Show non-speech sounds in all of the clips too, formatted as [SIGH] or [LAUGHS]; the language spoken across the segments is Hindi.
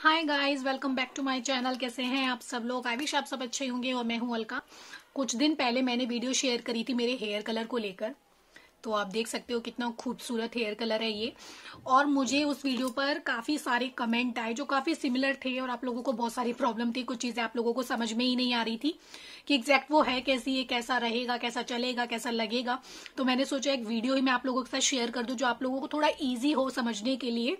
hi guys welcome back to my channel कैसे हैं आप सब लोग आई विश आप सब अच्छे होंगे और मैं हूं अलका कुछ दिन पहले मैंने वीडियो शेयर करी थी मेरे हेयर कलर को लेकर तो आप देख सकते हो कितना खूबसूरत हेयर कलर है ये और मुझे उस वीडियो पर काफी सारे कमेंट आए जो काफी सिमिलर थे और आप लोगों को बहुत सारी प्रॉब्लम थी कुछ चीजें आप लोगों को समझ में ही नहीं आ रही थी कि एग्जैक्ट वो है कैसी ये कैसा रहेगा कैसा चलेगा कैसा लगेगा तो मैंने सोचा एक वीडियो ही मैं आप लोगों के साथ शेयर कर दू जो आप लोगों को थोड़ा ईजी हो समझने के लिए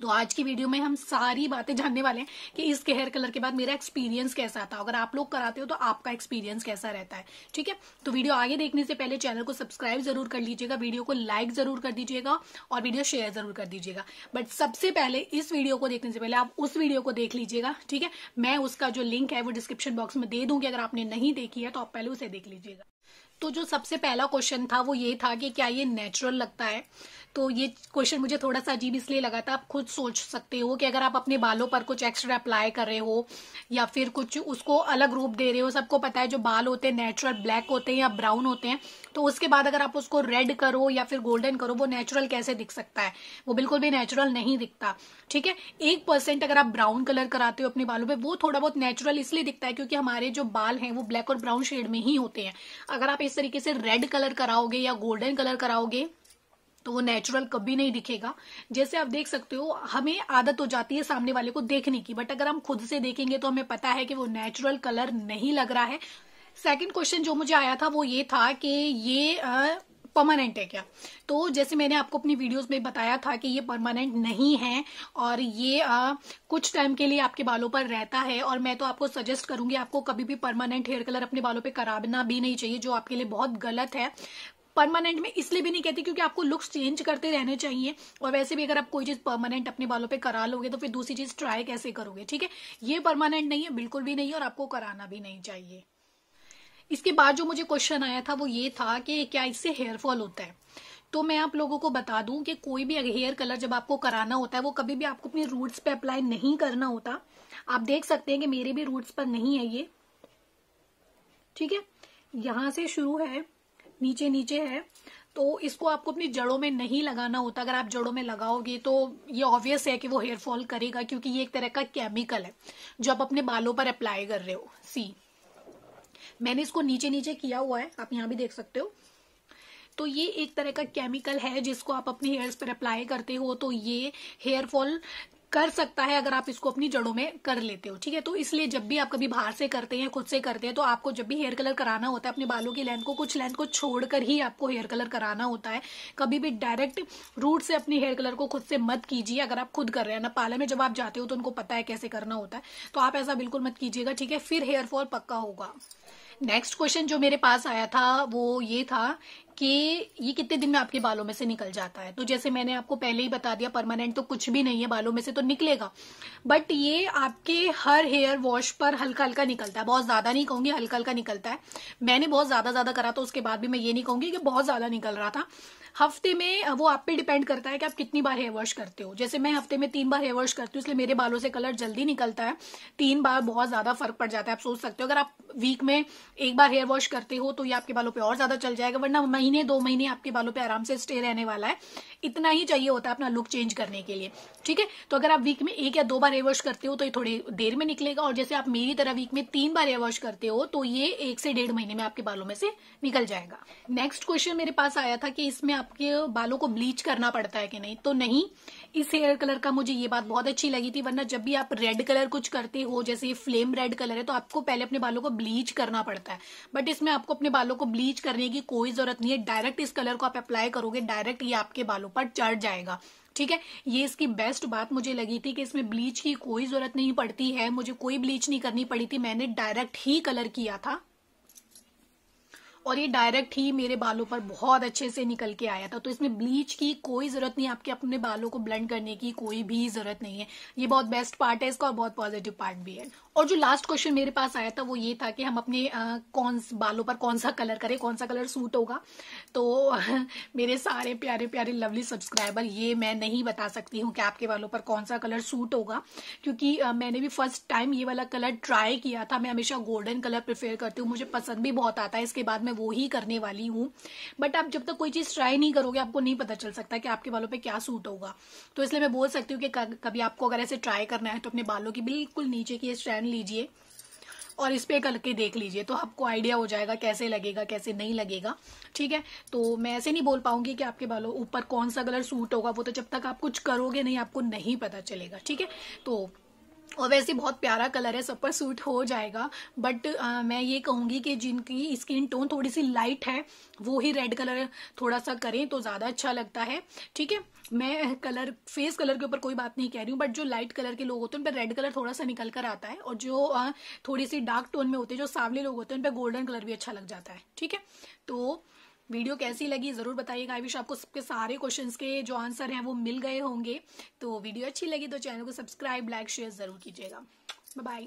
तो आज की वीडियो में हम सारी बातें जानने वाले हैं कि इस हेयर कलर के बाद मेरा एक्सपीरियंस कैसा था अगर आप लोग कराते हो तो आपका एक्सपीरियंस कैसा रहता है ठीक है तो वीडियो आगे देखने से पहले चैनल को सब्सक्राइब जरूर कर लीजिएगा वीडियो को लाइक जरूर कर दीजिएगा और वीडियो शेयर जरूर कर दीजिएगा बट सबसे पहले इस वीडियो को देखने से पहले आप उस वीडियो को देख लीजिएगा ठीक है मैं उसका जो लिंक है वो डिस्क्रिप्शन बॉक्स में दे दूंगी अगर आपने नहीं देखी है तो आप पहले उसे देख लीजिएगा तो जो सबसे पहला क्वेश्चन था वो ये था कि क्या ये नेचुरल लगता है तो ये क्वेश्चन मुझे थोड़ा सा अजीब इसलिए लगा था आप खुद सोच सकते हो कि अगर आप अपने बालों पर कुछ एक्स्ट्रा अप्लाई कर रहे हो या फिर कुछ उसको अलग रूप दे रहे हो सबको पता है जो बाल होते हैं नेचुरल ब्लैक होते हैं या ब्राउन होते हैं तो उसके बाद अगर आप उसको रेड करो या फिर गोल्डन करो वो नेचुरल कैसे दिख सकता है वो बिल्कुल भी नेचुरल नहीं दिखता ठीक है एक परसेंट अगर आप ब्राउन कलर कराते हो अपने बालों पर वो थोड़ा बहुत नेचुरल इसलिए दिखता है क्योंकि हमारे जो बाल हैं वो ब्लैक और ब्राउन शेड में ही होते हैं अगर आप इस तरीके से रेड कलर कराओगे या गोल्डन कलर कराओगे तो वो नेचुरल कभी नहीं दिखेगा जैसे आप देख सकते हो हमें आदत हो जाती है सामने वाले को देखने की बट अगर हम खुद से देखेंगे तो हमें पता है कि वो नेचुरल कलर नहीं लग रहा है सेकेंड क्वेश्चन जो मुझे आया था वो ये था कि ये आ, परमानेंट है क्या तो जैसे मैंने आपको अपनी वीडियोस में बताया था कि ये परमानेंट नहीं है और ये आ, कुछ टाइम के लिए आपके बालों पर रहता है और मैं तो आपको सजेस्ट करूंगी आपको कभी भी परमानेंट हेयर कलर अपने बालों पर कराना भी नहीं चाहिए जो आपके लिए बहुत गलत है परमानेंट में इसलिए भी नहीं कहती क्योंकि आपको लुक्स चेंज करते रहने चाहिए और वैसे भी अगर आप कोई चीज परमानेंट अपने बालों पे करा लोगे तो फिर दूसरी चीज ट्राई कैसे करोगे ठीक है ये परमानेंट नहीं है बिल्कुल भी नहीं और आपको कराना भी नहीं चाहिए इसके बाद जो मुझे क्वेश्चन आया था वो ये था कि क्या इससे हेयर फॉल होता है तो मैं आप लोगों को बता दूं कि कोई भी हेयर कलर जब आपको कराना होता है वो कभी भी आपको अपने रूट्स पे अप्लाई नहीं करना होता आप देख सकते हैं कि मेरे भी रूट्स पर नहीं है ये ठीक है यहां से शुरू है नीचे नीचे है तो इसको आपको अपनी जड़ों में नहीं लगाना होता अगर आप जड़ों में लगाओगे तो ये ऑब्वियस है कि वो हेयर फॉल करेगा क्योंकि ये एक तरह का केमिकल है जो आप अपने बालों पर अप्लाई कर रहे हो सी मैंने इसको नीचे नीचे किया हुआ है आप यहाँ भी देख सकते हो तो ये एक तरह का केमिकल है जिसको आप अपने हेयर्स पर अप्लाई करते हो तो ये हेयर फॉल कर सकता है अगर आप इसको अपनी जड़ों में कर लेते हो ठीक है तो इसलिए जब भी आप कभी बाहर से करते हैं खुद से करते हैं तो आपको जब भी हेयर कलर कराना होता है अपने बालों की लेंथ को कुछ लेंथ को छोड़कर ही आपको हेयर कलर कराना होता है कभी भी डायरेक्ट रूट से अपने हेयर कलर को खुद से मत कीजिए अगर आप खुद कर रहे हैं ना पार्लर में जब आप जाते हो तो उनको पता है कैसे करना होता है तो आप ऐसा बिल्कुल मत कीजिएगा ठीक है फिर हेयर फॉल पक्का होगा नेक्स्ट क्वेश्चन जो मेरे पास आया था वो ये था कि ये कितने दिन में आपके बालों में से निकल जाता है तो जैसे मैंने आपको पहले ही बता दिया परमानेंट तो कुछ भी नहीं है बालों में से तो निकलेगा बट ये आपके हर हेयर वॉश पर हल्का हल्का निकलता है बहुत ज़्यादा नहीं कहूंगी हल्का हल्का निकलता है मैंने बहुत ज़्यादा ज़्यादा करा तो उसके बाद भी मैं ये नहीं कहूंगी कि बहुत ज़्यादा निकल रहा था हफ्ते में वो आप पे डिपेंड करता है कि आप कितनी बार हेयर वॉश करते हो जैसे मैं हफ्ते में तीन बार हेयर वॉश करती हूँ इसलिए मेरे बालों से कलर जल्दी निकलता है तीन बार बहुत ज़्यादा फर्क पड़ जाता है आप सोच सकते हो अगर आप वीक में एक बार हेयर वॉश करते हो तो ये आपके बालों पर और ज़्यादा चल जाएगा वरना मैं महीने दो महीने आपके बालों पे आराम से स्टे रहने वाला है इतना ही चाहिए होता है अपना लुक चेंज करने के लिए ठीक है तो अगर आप वीक में एक या दो बार एयर करते हो तो ये थोड़ी देर में निकलेगा और जैसे आप मेरी तरह वीक में तीन बार एयर करते हो तो ये एक से डेढ़ महीने में आपके बालों में से निकल जाएगा नेक्स्ट क्वेश्चन मेरे पास आया था कि इसमें आपके बालों को ब्लीच करना पड़ता है कि नहीं तो नहीं इस हेयर कलर का मुझे ये बात बहुत अच्छी लगी थी वरना जब भी आप रेड कलर कुछ करते हो जैसे ये फ्लेम रेड कलर है तो आपको पहले अपने बालों को ब्लीच करना पड़ता है बट इसमें आपको अपने बालों को ब्लीच करने की कोई जरूरत नहीं है डायरेक्ट इस कलर को आप अप्लाई करोगे डायरेक्ट ये आपके बालों पर चढ़ जाएगा ठीक है ये इसकी बेस्ट बात मुझे लगी थी कि इसमें ब्लीच की कोई जरूरत नहीं पड़ती है मुझे कोई ब्लीच नहीं करनी पड़ी थी मैंने डायरेक्ट ही कलर किया था और ये डायरेक्ट ही मेरे बालों पर बहुत अच्छे से निकल के आया था तो इसमें ब्लीच की कोई जरूरत नहीं आपके अपने बालों को ब्लेंड करने की कोई भी जरूरत नहीं है ये बहुत बेस्ट पार्ट है इसका और बहुत पॉजिटिव पार्ट भी है और जो लास्ट क्वेश्चन मेरे पास आया था वो ये था कि हम अपने आ, कौन बालों पर कौन सा कलर करें कौन सा कलर सूट होगा तो [LAUGHS] मेरे सारे प्यारे प्यारे लवली सब्सक्राइबर ये मैं नहीं बता सकती हूँ कि आपके बालों पर कौन सा कलर सूट होगा क्योंकि आ, मैंने भी फर्स्ट टाइम ये वाला कलर ट्राई किया था मैं हमेशा गोल्डन कलर प्रिफेयर करती हूँ मुझे पसंद भी बहुत आता है इसके बाद मैं वो ही करने वाली हूँ बट आप जब तक कोई चीज़ ट्राई नहीं करोगे आपको नहीं पता चल सकता कि आपके बालों पे क्या सूट होगा तो इसलिए मैं बोल सकती हूँ कि कभी आपको अगर ऐसे ट्राई करना है तो अपने बालों की बिल्कुल नीचे की स्टैंड लीजिए और इस पर करके देख लीजिए तो आपको आइडिया हो जाएगा कैसे लगेगा कैसे नहीं लगेगा ठीक है तो मैं ऐसे नहीं बोल पाऊंगी कि आपके बालों ऊपर कौन सा कलर सूट होगा वो तो जब तक आप कुछ करोगे नहीं आपको नहीं पता चलेगा ठीक है तो और वैसे बहुत प्यारा कलर है सब पर सूट हो जाएगा बट आ, मैं ये कहूँगी कि जिनकी स्किन टोन थोड़ी सी लाइट है वो ही रेड कलर थोड़ा सा करें तो ज़्यादा अच्छा लगता है ठीक है मैं कलर फेस कलर के ऊपर कोई बात नहीं कह रही हूँ बट जो लाइट कलर के लोग होते हैं उन पर रेड कलर थोड़ा सा निकल कर आता है और जो आ, थोड़ी सी डार्क टोन में होते हैं जो सांवले लोग होते हैं उन पर गोल्डन कलर भी अच्छा लग जाता है ठीक है तो वीडियो कैसी लगी जरूर बताइएगा आई विश आपको सबके सारे क्वेश्चन के जो आंसर हैं वो मिल गए होंगे तो वीडियो अच्छी लगी तो चैनल को सब्सक्राइब लाइक शेयर जरूर कीजिएगा बाय